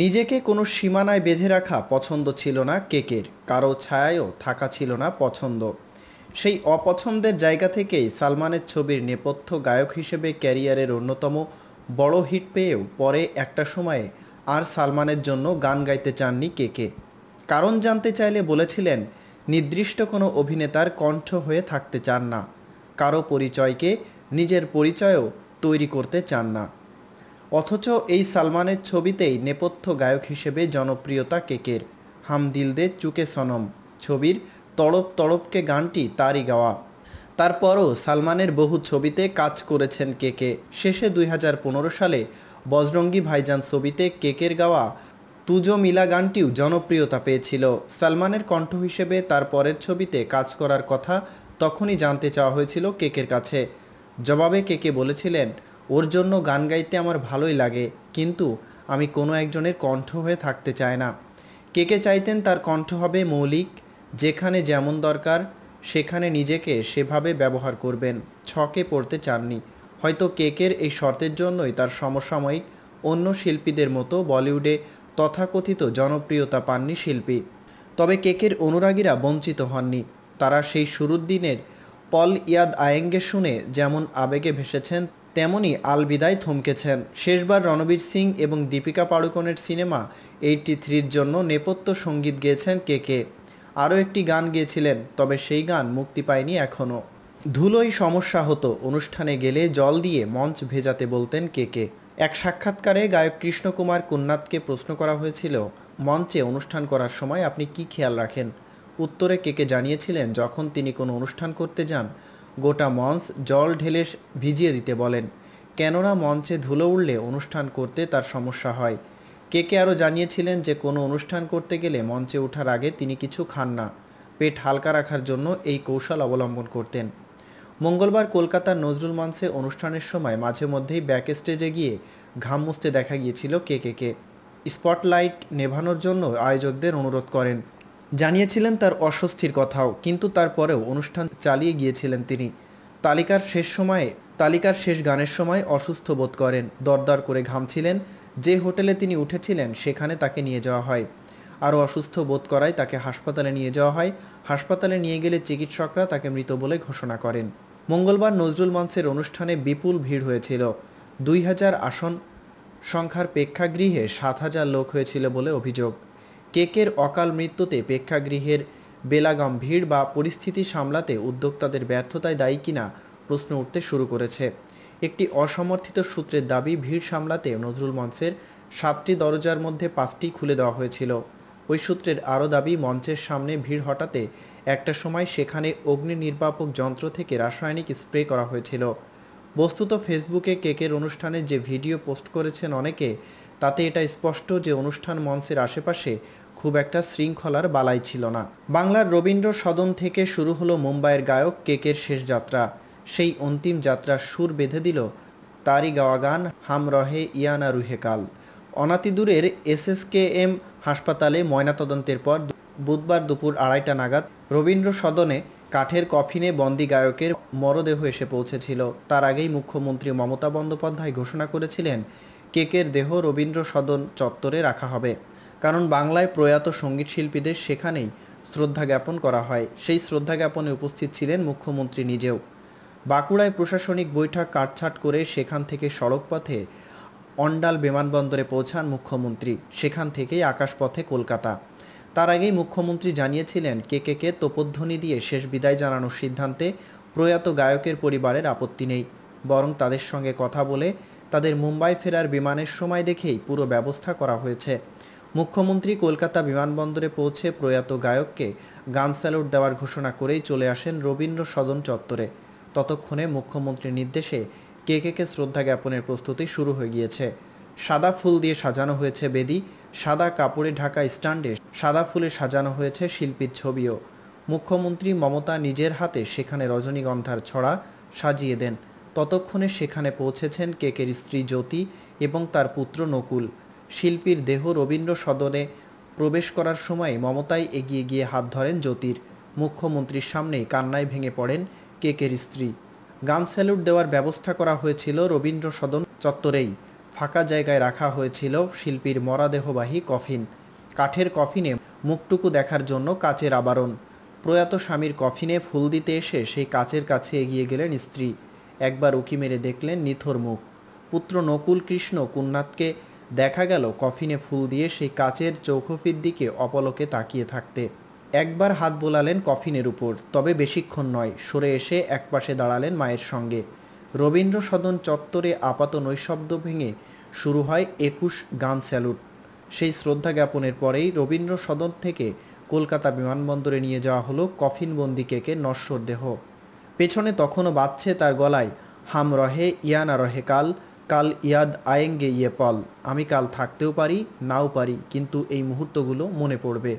নিজেকে কোনো সীমানায় বেঁধে রাখা পছন্দ ছিল না কেকের কারো ছায়ায়ও থাকা ছিল না পছন্দ সেই অপছন্দের জায়গা থেকেই সালমানের ছবির নেপথ্য গায়ক হিসেবে ক্যারিয়ারের অন্যতম বড় হিট পেয়েও পরে একটা সময়ে আর সালমানের জন্য গান গাইতে চাননি কেকে কারণ জানতে চাইলে বলেছিলেন নির্দিষ্ট কোনো অভিনেতার কণ্ঠ হয়ে থাকতে চান না কারো পরিচয়কে নিজের পরিচয়ও তৈরি করতে চান না অথচ এই সালমানের ছবিতেই নেপথ্য গায়ক হিসেবে জনপ্রিয়তা কেকের হামদিল দে চুকে সনম ছবির তড়প তড়পকে গানটি তারই গাওয়া তারপরও সালমানের বহু ছবিতে কাজ করেছেন কেকে শেষে দুই সালে বজরঙ্গি ভাইজান ছবিতে কেকের গাওয়া তুজো মিলা গানটিও জনপ্রিয়তা পেয়েছিল সালমানের কণ্ঠ হিসেবে তার পরের ছবিতে কাজ করার কথা তখনই জানতে চাওয়া হয়েছিল কেকের কাছে জবাবে কেকে বলেছিলেন ওর জন্য গান গাইতে আমার ভালোই লাগে কিন্তু আমি কোনো একজনের কণ্ঠ হয়ে থাকতে চাই না কে কে চাইতেন তার কণ্ঠ হবে মৌলিক যেখানে যেমন দরকার সেখানে নিজেকে সেভাবে ব্যবহার করবেন ছকে পড়তে চাননি হয়তো কেকের এই শর্তের জন্যই তার সমসাময়িক অন্য শিল্পীদের মতো বলিউডে তথাকথিত জনপ্রিয়তা পাননি শিল্পী তবে কেকের অনুরাগীরা বঞ্চিত হননি তারা সেই শুরুর দিনের পল ইয়াদ আয়েঙ্গে শুনে যেমন আবেগে ভেসেছেন তেমনই আলবিদায় থমকেছেন শেষবার রণবীর সিং এবং দীপিকা পাড়ুকোনের সিনেমা এইটটি থ্রির জন্য নেপথ্য সঙ্গীত গেয়েছেন কে কে আরও একটি গান গেয়েছিলেন তবে সেই গান মুক্তি পায়নি এখনও ধুলোই সমস্যা হতো অনুষ্ঠানে গেলে জল দিয়ে মঞ্চ ভেজাতে বলতেন কে কে এক সাক্ষাৎকারে গায়ক কৃষ্ণকুমার কুন্নাথকে প্রশ্ন করা হয়েছিল মঞ্চে অনুষ্ঠান করার সময় আপনি কি খেয়াল রাখেন উত্তরে কে কে জানিয়েছিলেন যখন তিনি কোনো অনুষ্ঠান করতে যান গোটা মঞ্চ জল ঢেলে ভিজিয়ে দিতে বলেন কেননা মঞ্চে ধুলো উড়লে অনুষ্ঠান করতে তার সমস্যা হয় কে কে আরও জানিয়েছিলেন যে কোনো অনুষ্ঠান করতে গেলে মঞ্চে ওঠার আগে তিনি কিছু খান না পেট হালকা রাখার জন্য এই কৌশল অবলম্বন করতেন মঙ্গলবার কলকাতার নজরুল মঞ্চে অনুষ্ঠানের সময় মাঝে মধ্যেই ব্যাক স্টেজে গিয়ে ঘাম মুছতে দেখা গিয়েছিল কে কে কে স্পটলাইট নেভানোর জন্য আয়োজকদের অনুরোধ করেন জানিয়েছিলেন তার অস্বস্তির কথাও কিন্তু তারপরেও অনুষ্ঠান চালিয়ে গিয়েছিলেন তিনি তালিকার শেষ সময়ে তালিকার শেষ গানের সময় অসুস্থ বোধ করেন দরদার করে ঘামছিলেন যে হোটেলে তিনি উঠেছিলেন সেখানে তাকে নিয়ে যাওয়া হয় আরও অসুস্থ বোধ করায় তাকে হাসপাতালে নিয়ে যাওয়া হয় হাসপাতালে নিয়ে গেলে চিকিৎসকরা তাকে মৃত বলে ঘোষণা করেন মঙ্গলবার নজরুল মঞ্চের অনুষ্ঠানে বিপুল ভিড় হয়েছিল দুই হাজার আসন সংখ্যার প্রেক্ষাগৃহে সাত হাজার লোক হয়েছিল বলে অভিযোগ কেকের অকাল মৃত্যুতে প্রেক্ষাগৃহের বেলাগাম ভিড় বা পরিস্থিতি সামলাতে উদ্যোক্তাদের ব্যর্থতায় দায়ী কিনা প্রশ্ন উঠতে শুরু করেছে একটি অসমর্থিত সূত্রের দাবি ভিড় সামলাতে নজরুল মঞ্চের সাতটি দরজার মধ্যে পাঁচটি খুলে দেওয়া হয়েছিল ওই সূত্রের আরও দাবি মঞ্চের সামনে ভিড় হটাতে একটা সময় সেখানে অগ্নি নির্বাপক যন্ত্র থেকে রাসায়নিক স্প্রে করা হয়েছিল বস্তুত ফেসবুকে কেকের অনুষ্ঠানের যে ভিডিও পোস্ট করেছেন অনেকে তাতে এটা স্পষ্ট যে অনুষ্ঠান মঞ্চের আশেপাশে খুব একটা শৃঙ্খলার বালাই ছিল না বাংলার রবীন্দ্র সদন থেকে শুরু হলো মুম্বাইয়ের গায়ক কেকের শেষ যাত্রা সেই অন্তিম যাত্রার সুর বেঁধে দিল তারই গাওয়া গান হাম রহে ইয়ানা রুহে কাল অনাতিদূরের এসএসকেএম হাসপাতালে ময়নাতদন্তের পর বুধবার দুপুর আড়াইটা নাগাদ রবীন্দ্র সদনে কাঠের কফিনে বন্দি গায়কের মরদেহ এসে পৌঁছেছিল তার আগেই মুখ্যমন্ত্রী মমতা বন্দ্যোপাধ্যায় ঘোষণা করেছিলেন কেকের দেহ রবীন্দ্র সদন চত্বরে রাখা হবে কারণ বাংলায় প্রয়াত সঙ্গীত শিল্পীদের সেখানেই শ্রদ্ধা জ্ঞাপন করা হয় সেই শ্রদ্ধা জ্ঞাপনে উপস্থিত ছিলেন মুখ্যমন্ত্রী নিজেও বাঁকুড়ায় প্রশাসনিক বৈঠক কাটছাট করে সেখান থেকে সড়কপথে অন্ডাল বিমানবন্দরে পৌঁছান মুখ্যমন্ত্রী সেখান থেকেই আকাশপথে কলকাতা তার আগেই মুখ্যমন্ত্রী জানিয়েছিলেন কে কে কে তোপধ্বনি দিয়ে শেষ বিদায় জানানোর সিদ্ধান্তে প্রয়াত গায়কের পরিবারের আপত্তি নেই বরং তাদের সঙ্গে কথা বলে তাদের মুম্বাই ফেরার বিমানের সময় দেখেই পুরো ব্যবস্থা করা হয়েছে মুখ্যমন্ত্রী কলকাতা বিমানবন্দরে পৌঁছে প্রয়াত গায়ককে গান স্যালুট দেওয়ার ঘোষণা করেই চলে আসেন রবীন্দ্র সদন চত্বরে ততক্ষণে মুখ্যমন্ত্রীর নির্দেশে কে কে শ্রদ্ধা জ্ঞাপনের প্রস্তুতি শুরু হয়ে গিয়েছে সাদা ফুল দিয়ে সাজানো হয়েছে বেদি সাদা কাপড়ে ঢাকা স্ট্যান্ডে সাদা ফুলে সাজানো হয়েছে শিল্পীর ছবিও মুখ্যমন্ত্রী মমতা নিজের হাতে সেখানে রজনীগন্ধার ছড়া সাজিয়ে দেন ততক্ষণে সেখানে পৌঁছেছেন কেকের স্ত্রী জ্যোতি এবং তার পুত্র নকুল শিল্পীর দেহ রবীন্দ্র সদনে প্রবেশ করার সময় মমতাই এগিয়ে গিয়ে হাত ধরেন জ্যোতির মুখ্যমন্ত্রীর সামনেই কান্নায় ভেঙে পড়েন কেকের স্ত্রী গান স্যালুট দেওয়ার ব্যবস্থা করা হয়েছিল রবীন্দ্র সদন চত্বরেই ফাঁকা জায়গায় রাখা হয়েছিল শিল্পীর মরাদেহবাহী কফিন কাঠের কফিনে মুখটুকু দেখার জন্য কাচের আবরণ প্রয়াত স্বামীর কফিনে ফুল দিতে এসে সেই কাচের কাছে এগিয়ে গেলেন স্ত্রী একবার উকি মেরে দেখলেন নিথর মুখ পুত্র নকুল কৃষ্ণ কুন্নাথকে দেখা গেল কফিনে ফুল দিয়ে সেই কাচের চৌখফির দিকে অপলকে তাকিয়ে থাকতে একবার হাত বোলালেন কফিনের উপর তবে বেশিক্ষণ নয় সরে এসে একপাশে দাঁড়ালেন মায়ের সঙ্গে রবীন্দ্র সদন চত্বরে আপাত নৈশব্দ ভেঙে শুরু হয় একুশ গান স্যালুট সেই শ্রদ্ধা জ্ঞাপনের পরেই রবীন্দ্র সদন থেকে কলকাতা বিমানবন্দরে নিয়ে যাওয়া হলো কফিনবন্দি কেকে নশ্বর দেহ পেছনে তখনও বাঁচছে তার গলায় হাম রহে ইয়ানা রহে কাল কাল ইয়াদ আয়েঙ্গে ইয়ে পল আমি কাল থাকতেও পারি নাও পারি কিন্তু এই মুহূর্তগুলো মনে পড়বে